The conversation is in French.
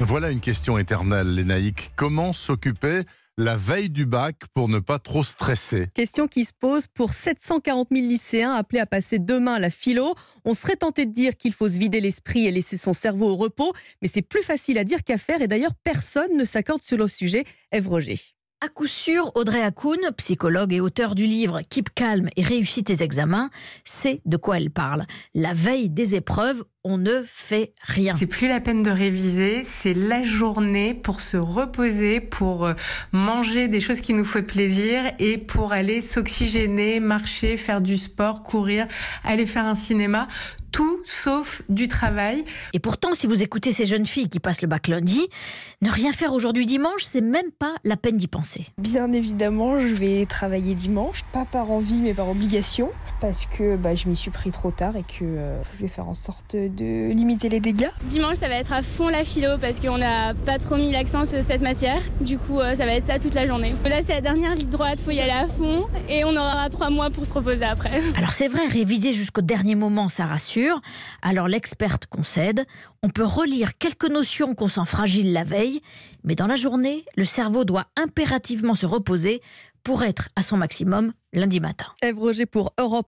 Voilà une question éternelle, les naïques Comment s'occuper la veille du bac pour ne pas trop stresser Question qui se pose pour 740 000 lycéens appelés à passer demain la philo. On serait tenté de dire qu'il faut se vider l'esprit et laisser son cerveau au repos, mais c'est plus facile à dire qu'à faire et d'ailleurs personne ne s'accorde sur le sujet. Ève Roger. À coup sûr, Audrey Hakoun, psychologue et auteur du livre Keep Calm et réussis tes examens, sait de quoi elle parle. La veille des épreuves, on ne fait rien. C'est plus la peine de réviser, c'est la journée pour se reposer, pour euh, manger des choses qui nous font plaisir et pour aller s'oxygéner, marcher, faire du sport, courir, aller faire un cinéma tout sauf du travail. Et pourtant, si vous écoutez ces jeunes filles qui passent le bac lundi, ne rien faire aujourd'hui dimanche, c'est même pas la peine d'y penser. Bien évidemment, je vais travailler dimanche, pas par envie mais par obligation, parce que bah, je m'y suis pris trop tard et que euh, je vais faire en sorte de limiter les dégâts. Dimanche, ça va être à fond la philo parce qu'on n'a pas trop mis l'accent sur cette matière. Du coup, euh, ça va être ça toute la journée. Là, c'est la dernière ligne droite, faut y aller à fond et on aura trois mois pour se reposer après. Alors c'est vrai, réviser jusqu'au dernier moment, ça rassure. Alors l'experte concède, on peut relire quelques notions qu'on sent fragiles la veille, mais dans la journée, le cerveau doit impérativement se reposer pour être à son maximum lundi matin. Roger pour Europe